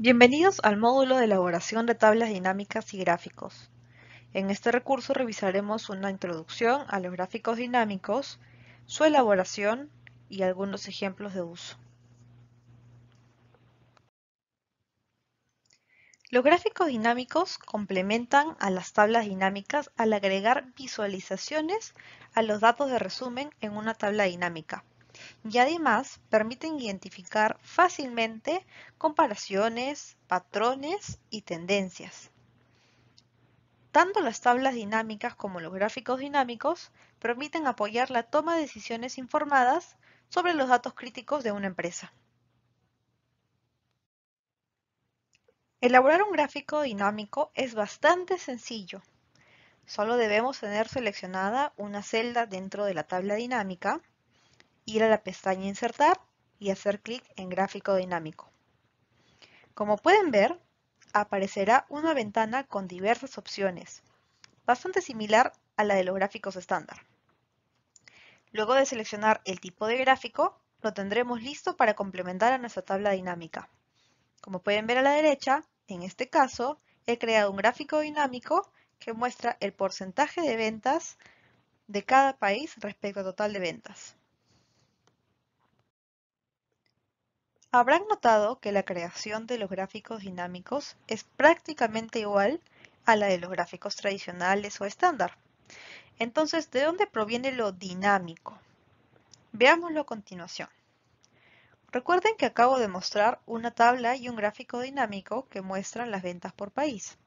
Bienvenidos al módulo de elaboración de tablas dinámicas y gráficos. En este recurso revisaremos una introducción a los gráficos dinámicos, su elaboración y algunos ejemplos de uso. Los gráficos dinámicos complementan a las tablas dinámicas al agregar visualizaciones a los datos de resumen en una tabla dinámica y además permiten identificar fácilmente comparaciones, patrones y tendencias. Tanto las tablas dinámicas como los gráficos dinámicos permiten apoyar la toma de decisiones informadas sobre los datos críticos de una empresa. Elaborar un gráfico dinámico es bastante sencillo. Solo debemos tener seleccionada una celda dentro de la tabla dinámica ir a la pestaña Insertar y hacer clic en Gráfico Dinámico. Como pueden ver, aparecerá una ventana con diversas opciones, bastante similar a la de los gráficos estándar. Luego de seleccionar el tipo de gráfico, lo tendremos listo para complementar a nuestra tabla dinámica. Como pueden ver a la derecha, en este caso, he creado un gráfico dinámico que muestra el porcentaje de ventas de cada país respecto al total de ventas. Habrán notado que la creación de los gráficos dinámicos es prácticamente igual a la de los gráficos tradicionales o estándar. Entonces, ¿de dónde proviene lo dinámico? Veámoslo a continuación. Recuerden que acabo de mostrar una tabla y un gráfico dinámico que muestran las ventas por país.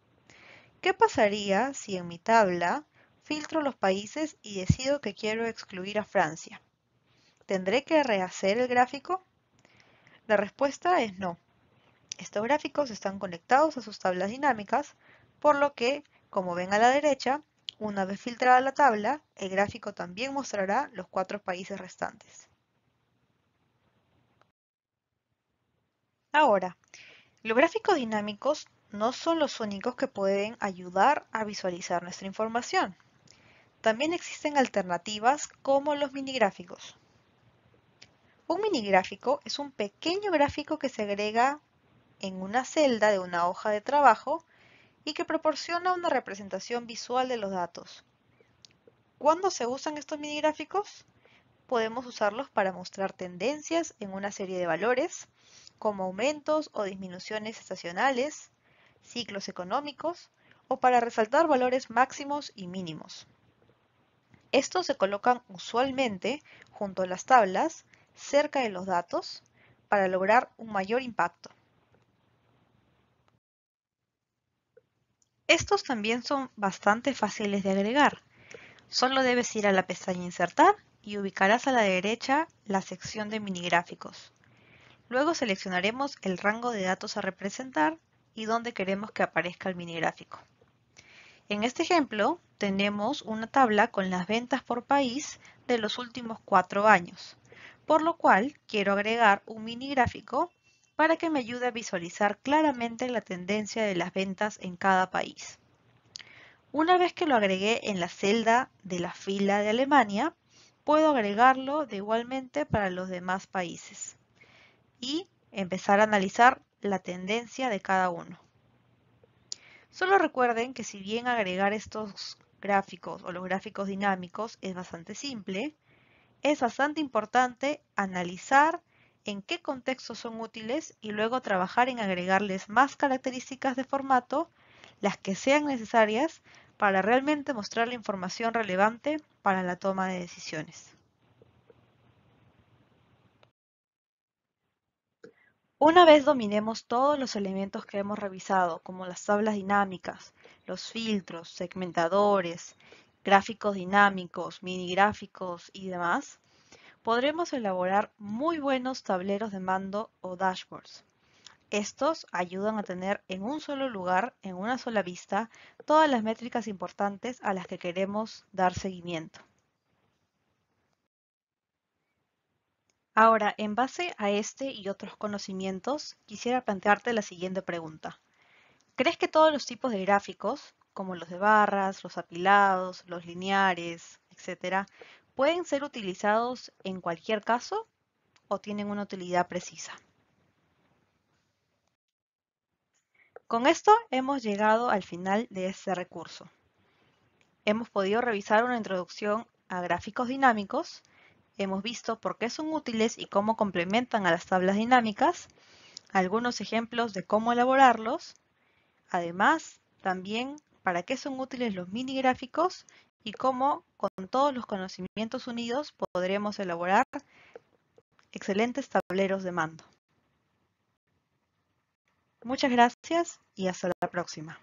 ¿Qué pasaría si en mi tabla filtro los países y decido que quiero excluir a Francia? ¿Tendré que rehacer el gráfico? La respuesta es no. Estos gráficos están conectados a sus tablas dinámicas, por lo que, como ven a la derecha, una vez filtrada la tabla, el gráfico también mostrará los cuatro países restantes. Ahora, los gráficos dinámicos no son los únicos que pueden ayudar a visualizar nuestra información. También existen alternativas como los minigráficos. Un minigráfico es un pequeño gráfico que se agrega en una celda de una hoja de trabajo y que proporciona una representación visual de los datos. ¿Cuándo se usan estos minigráficos? Podemos usarlos para mostrar tendencias en una serie de valores, como aumentos o disminuciones estacionales, ciclos económicos o para resaltar valores máximos y mínimos. Estos se colocan usualmente junto a las tablas cerca de los datos para lograr un mayor impacto. Estos también son bastante fáciles de agregar. Solo debes ir a la pestaña Insertar y ubicarás a la derecha la sección de minigráficos. Luego seleccionaremos el rango de datos a representar y dónde queremos que aparezca el minigráfico. En este ejemplo, tenemos una tabla con las ventas por país de los últimos cuatro años por lo cual quiero agregar un mini gráfico para que me ayude a visualizar claramente la tendencia de las ventas en cada país. Una vez que lo agregué en la celda de la fila de Alemania, puedo agregarlo de igualmente para los demás países y empezar a analizar la tendencia de cada uno. Solo recuerden que si bien agregar estos gráficos o los gráficos dinámicos es bastante simple, es bastante importante analizar en qué contextos son útiles y luego trabajar en agregarles más características de formato, las que sean necesarias para realmente mostrar la información relevante para la toma de decisiones. Una vez dominemos todos los elementos que hemos revisado, como las tablas dinámicas, los filtros, segmentadores, gráficos dinámicos, mini gráficos y demás, podremos elaborar muy buenos tableros de mando o dashboards. Estos ayudan a tener en un solo lugar, en una sola vista, todas las métricas importantes a las que queremos dar seguimiento. Ahora, en base a este y otros conocimientos, quisiera plantearte la siguiente pregunta. ¿Crees que todos los tipos de gráficos, como los de barras, los apilados, los lineares, etc., pueden ser utilizados en cualquier caso o tienen una utilidad precisa. Con esto hemos llegado al final de este recurso. Hemos podido revisar una introducción a gráficos dinámicos, hemos visto por qué son útiles y cómo complementan a las tablas dinámicas, algunos ejemplos de cómo elaborarlos, además también para qué son útiles los mini gráficos y cómo con todos los conocimientos unidos podremos elaborar excelentes tableros de mando. Muchas gracias y hasta la próxima.